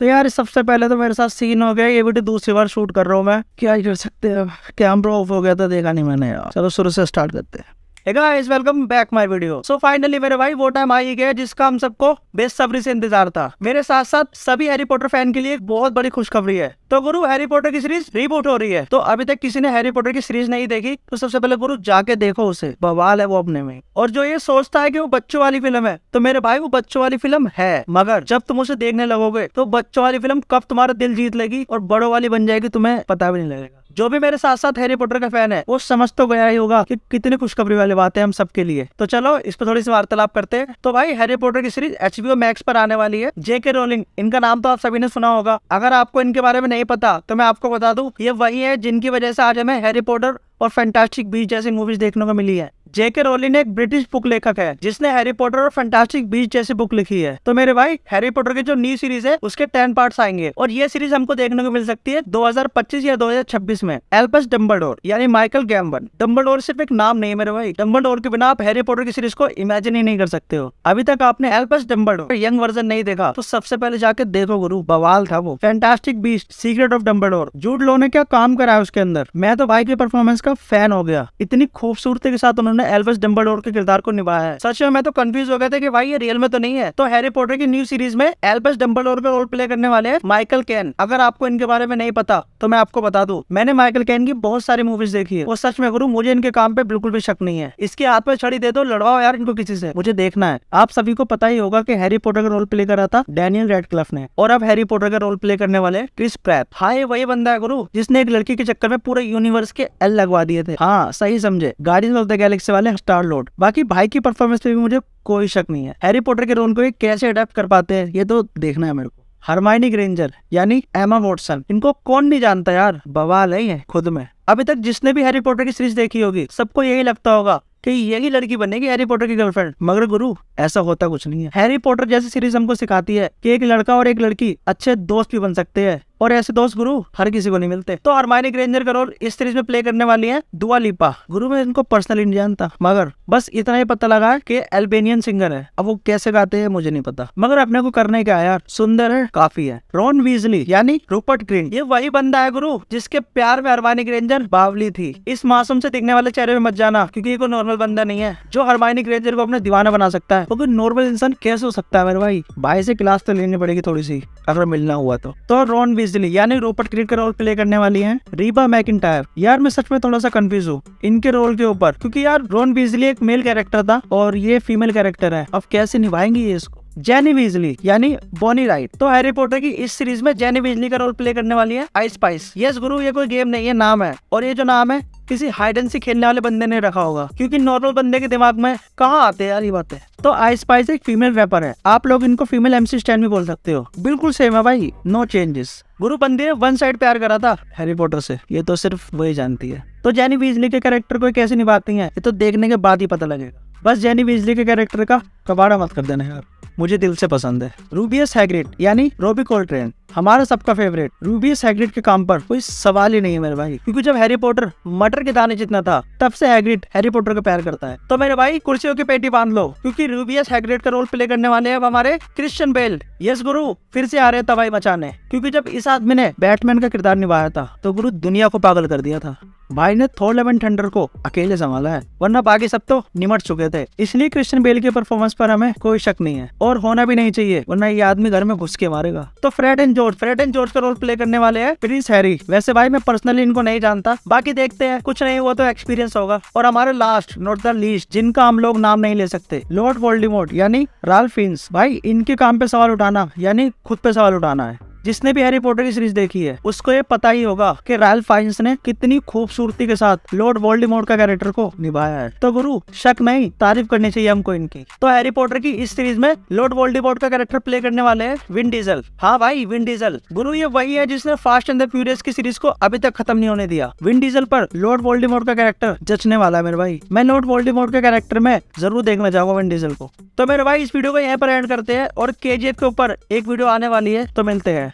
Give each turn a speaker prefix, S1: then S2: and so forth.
S1: तो यार सबसे पहले तो मेरे साथ सीन हो गया ये वीडियो दूसरी बार शूट कर रहा हूँ मैं क्या कर सकते हैं कैमरा ऑफ हो गया था तो देखा नहीं मैंने यार चलो शुरू से स्टार्ट करते हैं guys welcome back my video so finally मेरे भाई वो टाइम आ ही गया जिसका हम सबको बेसब्री से इंतजार था मेरे साथ साथ सभी हैरी पॉटर फैन के लिए एक बहुत बड़ी खुशखबरी है तो गुरु हैरी पॉटर की सीरीज रिबूट हो रही है तो अभी तक किसी ने हैरी पॉटर की सीरीज नहीं देखी तो सबसे पहले गुरु जाके देखो उसे बवाल है वो अपने में और जो ये सोचता है की वो बच्चों वाली फिल्म है तो मेरे भाई वो बच्चों वाली फिल्म है मगर जब तुम उसे देखने लगोगे तो बच्चों वाली फिल्म कब तुम्हारा दिल जीत लेगी और बड़ों वाली बन जाएगी तुम्हें पता भी नहीं लगेगा जो भी मेरे साथ साथ हैरी पॉटर का फैन है वो समझ तो गया ही होगा कि कितनी खुशखबरी वाली बात है हम सबके लिए तो चलो इस पर थोड़ी सी वार्तालाप करते हैं तो भाई हैरी पॉटर की सीरीज एच मैक्स पर आने वाली है जेके रोलिंग इनका नाम तो आप सभी ने सुना होगा अगर आपको इनके बारे में नहीं पता तो मैं आपको बता दू ये वही है जिनकी वजह से आज हमें हैरी पॉटर और फैंटास्टिक बीच जैसी मूवीज देखने को मिली है जेके रोलिन एक ब्रिटिश बुक लेखक है जिसने हैरी पॉटर और फैंटास्टिक बीच जैसी बुक लिखी है तो मेरे भाई हैरी पॉटर की जो न्यू सीरीज है उसके टेन पार्ट्स आएंगे और ये सीरीज हमको देखने को मिल सकती है 2025 या 2026 में एल्पस डम्बलडोर यानी माइकल गैम्बन डम्बलडोर सिर्फ एक नाम नहीं है मेरे भाई डम्बलडोर के बिना आप हैरी पॉटर की सीरीज को इमेजिन ही नहीं कर सकते हो अभी तक आपने एल्पस डम्बलडोर यंग वर्जन नहीं देखा तो सबसे पहले जाके देखो गुरु बवाल था वो fantastic beast secret of Dumbledore Jude Law ने क्या काम करा है उसके अंदर मैं तो भाई के परफॉर्मेंस का फैन हो गया इतनी खूबसूरती के साथ उन्होंने ने एल्विस डम्बलडोर के किरदार को निभाया है सच में मैं तो कंफ्यूज हो गया था कि भाई ये रियल में तो नहीं है तो हैरी पॉटर की न्यू सीरीज में एल्विस डम्बलडोर का रोल प्ले करने वाले हैं माइकल कैन अगर आपको इनके बारे में नहीं पता तो मैं आपको बता दू मैंने माइकल कैन की बहुत सारी मूवीज देखी है और सच में गुरु मुझे इनके काम पे बिल्कुल भी शक नहीं है इसके हाथ पे छड़ी दे दो लड़वाओ यार इनको किसी से मुझे देखना है आप सभी को पता ही होगा की हैरी पोटर का रोल प्ले करा था डेनियल रेडक्लफ ने और अब हैरी पोटर का रोल प्ले करने वाले क्रिस हाँ ये वही बंदा है गुरु जिसने एक लड़की के चक्कर में पूरे यूनिवर्स के एल लगवा दिए थे हाँ सही समझे गार्डियंस ऑफ द गैलेक्सी से वाले स्टार लोड बाकी भाई की परफॉर्मेंस पे भी मुझे कोई शक नहीं है हैरी पॉटर के रोल को ये कैसे अडेप्ट कर पाते हैं ये तो देखना है मेरे को हरमाइनी ग्रेंजर यानी एमा वॉटसन इनको कौन नहीं जानता यार बवाल है खुद में अभी तक जिसने भी हैरी पॉटर की सीरीज देखी होगी सबको यही लगता होगा कि यही लड़की बनेगी हैरी पॉटर की गर्लफ्रेंड मगर गुरु ऐसा होता कुछ नहीं है हैरी पॉटर जैसी सीरीज हमको सिखाती है कि एक लड़का और एक लड़की अच्छे दोस्त भी बन सकते हैं और ऐसे दोस्त गुरु हर किसी को नहीं मिलते तो हरमाइनी ग्रेंजर का रोल इस सीरीज में प्ले करने वाली है दुआ लिपा गुरु मैं इनको पर्सनली नहीं जानता मगर बस इतना ही पता लगा कि एल्बेनियन सिंगर है अब वो कैसे गाते हैं मुझे नहीं पता मगर अपने को करने क्या यार सुंदर है काफी है रॉन वीजली यानी रूपर्ट ग्रीन ये वही बंदा है गुरु जिसके प्यार में हरमानी ग्रेंजर बावली थी इस मासूम से दिखने वाले चेहरे में मत जाना क्यूँकी ये नॉर्मल नॉर्मल बंदा नहीं है जो हरमाइनिक रेंजर को अपना दीवाना बना सकता है क्योंकि तो नॉर्मल इंसान कैसे हो सकता है मेरे भाई भाई से क्लास तो लेनी पड़ेगी थोड़ी सी अगर मिलना हुआ तो तो रॉन बिजली यानी रोपट क्रिकेट का रोल प्ले करने वाली है रीबा मैक यार मैं सच में थोड़ा सा कंफ्यूज हूँ इनके रोल के ऊपर क्यूँकी यार रोन बिजली एक मेल कैरेक्टर था और ये फीमेल कैरेक्टर है अब कैसे निभाएंगे ये इसको जेनी बिजली यानी बॉनी राइट तो हैरी पॉटर की इस सीरीज में जेनी बिजली का रोल प्ले करने वाली है आई स्पाइस यस गुरु ये कोई गेम नहीं है नाम है और ये जो नाम है किसी हाइड एंड सी खेलने वाले बंदे ने रखा होगा क्योंकि नॉर्मल बंदे के दिमाग में कहा आते हैं यार ये बातें तो आई स्पाइस एक फीमेल रैपर है आप लोग इनको फीमेल एमसी स्टैंड भी बोल सकते हो बिल्कुल सेम है भाई नो चेंजेस गुरु बंदे वन साइड प्यार करा था हैरी पॉटर से ये तो सिर्फ वही जानती है तो जैनी बिजली के कैरेक्टर को कैसे निभाती है ये तो देखने के बाद ही पता लगेगा बस जैनी बिजली के कैरेक्टर का कबाड़ा मत कर देना यार मुझे दिल से पसंद है रूबियस हैग्रिड यानी रोबी कोल्ट्रेन हमारा सबका फेवरेट रूबियस हैग्रिड के काम पर कोई सवाल ही नहीं है मेरे भाई क्योंकि जब हैरी पॉटर मटर के दाने जितना था तब से हैग्रिड हैरी पॉटर को प्यार करता है तो मेरे भाई कुर्सियों की पेटी बांध लो क्योंकि रूबियस हैग्रिड का रोल प्ले करने वाले हैं हमारे क्रिश्चियन बेल यस गुरु फिर से आ रहे तबाही मचाने क्यूँकी जब इस आदमी ने बैटमैन का किरदार निभाया था तो गुरु दुनिया को पागल कर दिया था भाई ने थोर लेवन थंडर को अकेले संभाला है वरना बाकी सब तो निमट चुके थे इसलिए क्रिश्चियन बेल के परफॉर्मेंस पर हमें कोई शक नहीं है और होना भी नहीं चाहिए वरना ये आदमी घर में घुस के मारेगा तो Fred and George Fred and George का रोल प्ले करने वाले है प्रिंस हैरी वैसे भाई मैं पर्सनली इनको नहीं जानता बाकी देखते हैं कुछ नहीं हुआ तो एक्सपीरियंस होगा और हमारे लास्ट नॉट द लीस्ट जिनका हम लोग नाम नहीं ले सकते लॉर्ड वोल्डीमोड यानी राल्फिन्स भाई इनके काम पे सवाल उठाना यानी खुद पे सवाल उठाना है जिसने भी हैरी पॉटर की सीरीज देखी है उसको ये पता ही होगा कि रायल फाइंस ने कितनी खूबसूरती के साथ लॉर्ड वोल्डमोर्ट का कैरेक्टर को निभाया है तो गुरु शक नहीं तारीफ करनी चाहिए हमको इनकी तो हैरी पॉटर की इस सीरीज में लॉर्ड वोल्डमोर्ट का कैरेक्टर प्ले करने वाले हैं विन डीजल हाँ भाई विन डीजल गुरु ये वही है जिसने फास्ट एंड द फ्यूरियस की सीरीज को अभी तक खत्म नहीं होने दिया विन डीजल पर लॉर्ड वोल्डमोर्ट का कैरेक्टर जचने वाला है मेरे भाई मैं लॉर्ड वोल्डमोर्ट के कैरेक्टर में जरूर देखना चाहूंगा विन डीजल को तो मेरे भाई इस वीडियो को यहाँ पर एंड करते हैं और के के ऊपर एक वीडियो आने वाली है तो मिलते हैं